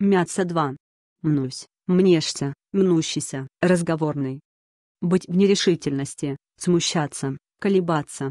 Мяться два, Мнусь, мнешься, мнущийся, разговорный. Быть в нерешительности, смущаться, колебаться,